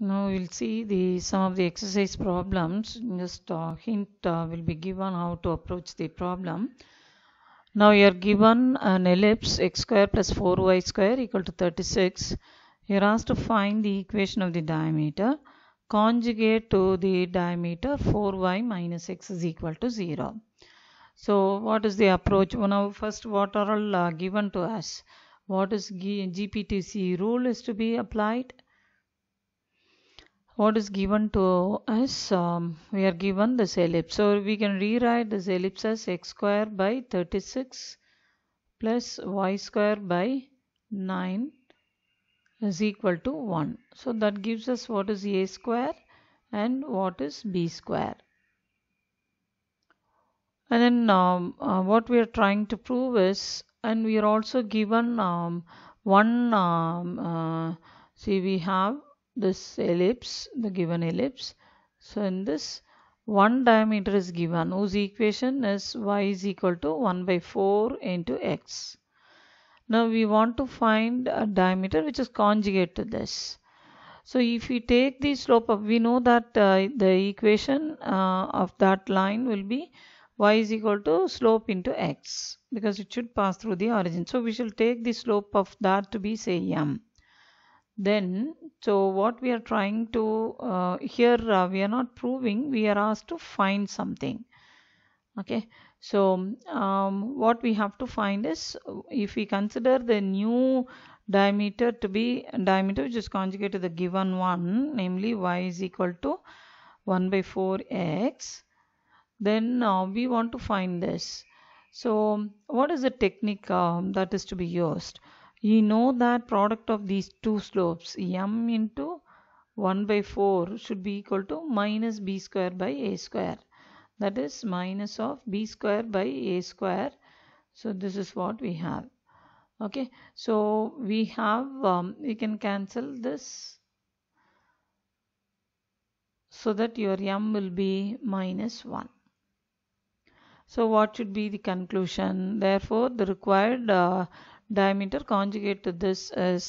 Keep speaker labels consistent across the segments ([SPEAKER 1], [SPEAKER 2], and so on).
[SPEAKER 1] Now we'll see the some of the exercise problems. Just uh, hint uh, will be given how to approach the problem. Now you are given an ellipse x square plus 4y square equal to 36. You are asked to find the equation of the diameter. Conjugate to the diameter 4y minus x is equal to 0. So what is the approach? Well, now first what are all uh, given to us? What is G GPTC rule is to be applied? what is given to us um, we are given this ellipse so we can rewrite this ellipse as x square by 36 plus y square by 9 is equal to 1 so that gives us what is a square and what is b square and then um, uh, what we are trying to prove is and we are also given um, one um, uh, see we have this ellipse the given ellipse so in this one diameter is given whose equation is y is equal to 1 by 4 into x now we want to find a diameter which is conjugate to this so if we take the slope of we know that uh, the equation uh, of that line will be y is equal to slope into x because it should pass through the origin so we shall take the slope of that to be say m then so what we are trying to uh, here uh, we are not proving we are asked to find something okay so um, what we have to find is if we consider the new diameter to be diameter which is conjugate to the given one namely y is equal to 1 by 4x then uh, we want to find this so what is the technique um, that is to be used we know that product of these two slopes m into 1 by 4 should be equal to minus b square by a square that is minus of b square by a square so this is what we have okay so we have um, we can cancel this so that your m will be minus 1 so what should be the conclusion therefore the required uh, diameter conjugate to this is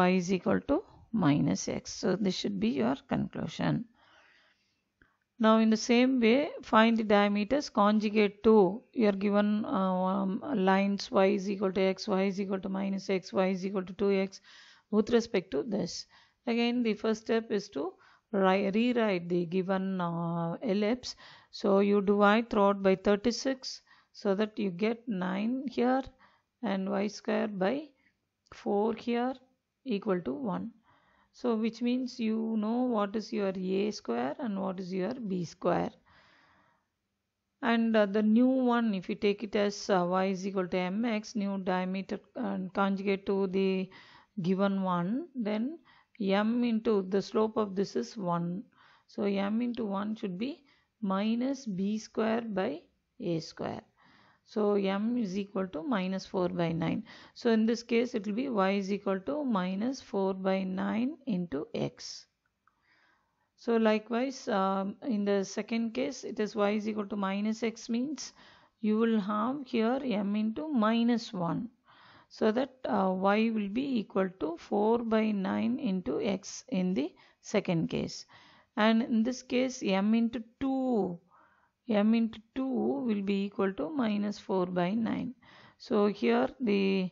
[SPEAKER 1] y is equal to minus x. So this should be your conclusion. Now in the same way find the diameters conjugate to your given um, lines y is equal to x, y is equal to minus x, y is equal to 2x with respect to this. Again the first step is to rewrite the given uh, ellipse. So you divide throughout by 36 so that you get 9 here and y square by 4 here equal to 1 so which means you know what is your a square and what is your b square and uh, the new one if you take it as uh, y is equal to mx new diameter and conjugate to the given one then m into the slope of this is 1 so m into 1 should be minus b square by a square so m is equal to minus 4 by 9. So in this case it will be y is equal to minus 4 by 9 into x. So likewise um, in the second case it is y is equal to minus x means you will have here m into minus 1. So that uh, y will be equal to 4 by 9 into x in the second case. And in this case m into 2 m into 2 will be equal to minus 4 by 9 so here the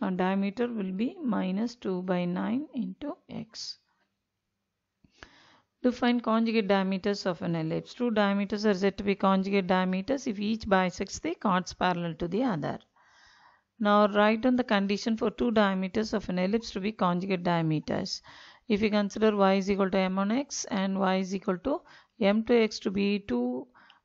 [SPEAKER 1] uh, diameter will be minus 2 by 9 into x to find conjugate diameters of an ellipse two diameters are said to be conjugate diameters if each bisects the chords parallel to the other now write down the condition for two diameters of an ellipse to be conjugate diameters if we consider y is equal to m on x and y is equal to m to x to be 2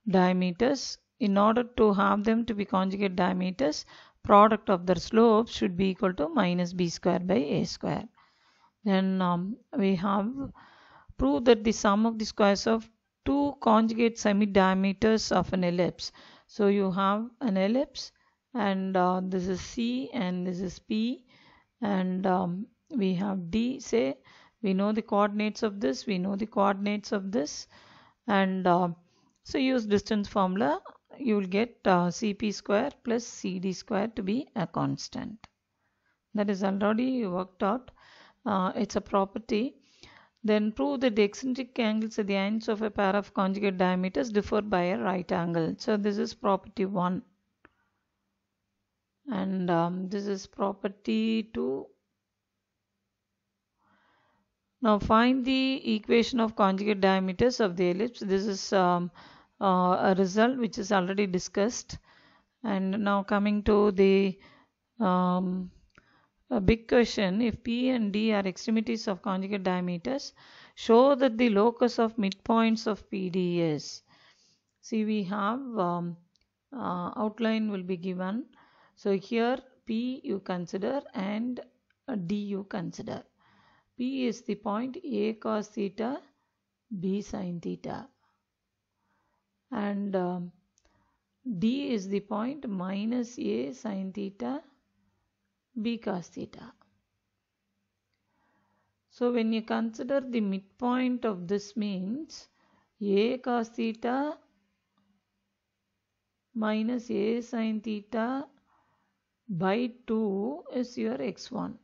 [SPEAKER 1] diameters in order to have them to be conjugate diameters product of their slopes should be equal to minus b square by a square then um, we have proved that the sum of the squares of two conjugate semi diameters of an ellipse so you have an ellipse and uh, this is c and this is p and um, we have d say we know the coordinates of this we know the coordinates of this and uh, so use distance formula you will get uh, cp square plus cd square to be a constant. That is already worked out. Uh, it's a property. Then prove that the eccentric angles at the ends of a pair of conjugate diameters differ by a right angle. So this is property 1 and um, this is property 2 now find the equation of conjugate diameters of the ellipse. This is um, uh, a result which is already discussed. And now coming to the um, big question, if P and D are extremities of conjugate diameters, show that the locus of midpoints of PD is. See we have um, uh, outline will be given. So here P you consider and D you consider. P is the point A cos theta, B sin theta. And um, D is the point minus A sin theta, B cos theta. So when you consider the midpoint of this means A cos theta minus A sin theta by 2 is your x1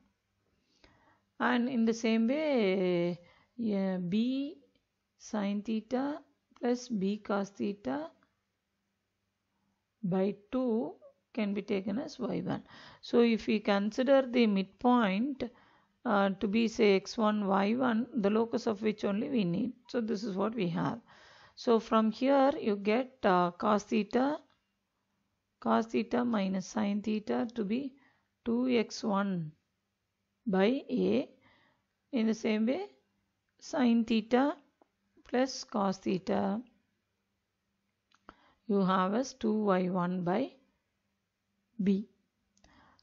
[SPEAKER 1] and in the same way yeah, b sine theta plus b cos theta by 2 can be taken as y1. So if we consider the midpoint uh, to be say x1 y1 the locus of which only we need. So this is what we have. So from here you get uh, cos theta cos theta minus sine theta to be 2x1 by A. In the same way, sine theta plus cos theta you have as 2y1 by b.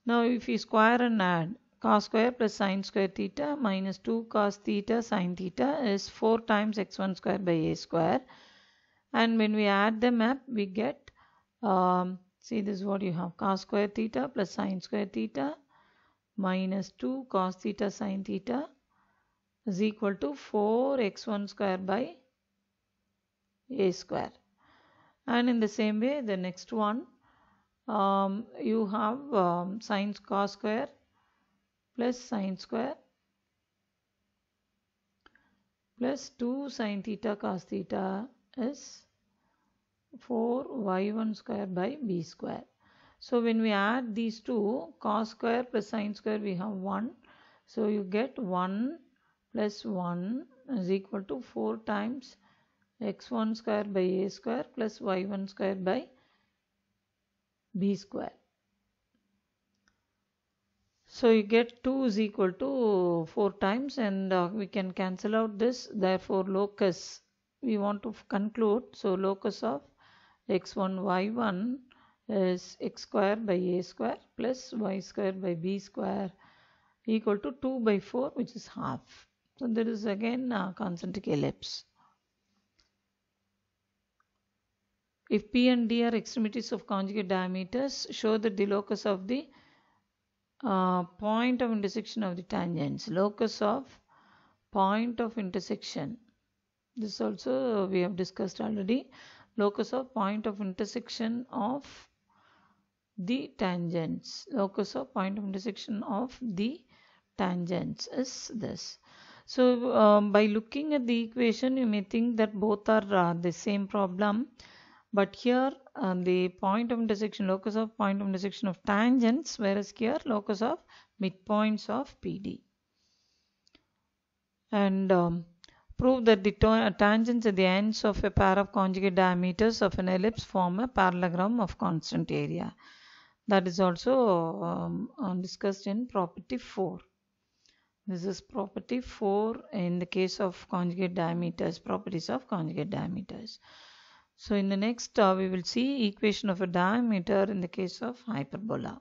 [SPEAKER 1] Now if you square and add cos square plus sine square theta minus 2 cos theta sine theta is 4 times x1 square by a square and when we add the map, we get um, see this is what you have cos square theta plus sine square theta minus 2 cos theta sin theta is equal to 4x1 square by a square and in the same way the next one um, you have um, sine cos square plus sine square plus 2 sine theta cos theta is 4y1 square by b square so when we add these two cos square plus sine square we have 1. So you get 1 plus 1 is equal to 4 times x1 square by a square plus y1 square by b square. So you get 2 is equal to 4 times and uh, we can cancel out this therefore locus we want to conclude so locus of x1 y1 is x square by a square plus y square by b square equal to 2 by 4 which is half. So there is again a concentric ellipse. If P and D are extremities of conjugate diameters, show that the locus of the uh, point of intersection of the tangents. Locus of point of intersection. This also we have discussed already. Locus of point of intersection of the tangents locus of point of intersection of the tangents is this so um, by looking at the equation you may think that both are uh, the same problem but here uh, the point of intersection locus of point of intersection of tangents whereas here locus of midpoints of PD and um, prove that the uh, tangents at the ends of a pair of conjugate diameters of an ellipse form a parallelogram of constant area that is also um, uh, discussed in property 4 this is property 4 in the case of conjugate diameters properties of conjugate diameters so in the next uh, we will see equation of a diameter in the case of hyperbola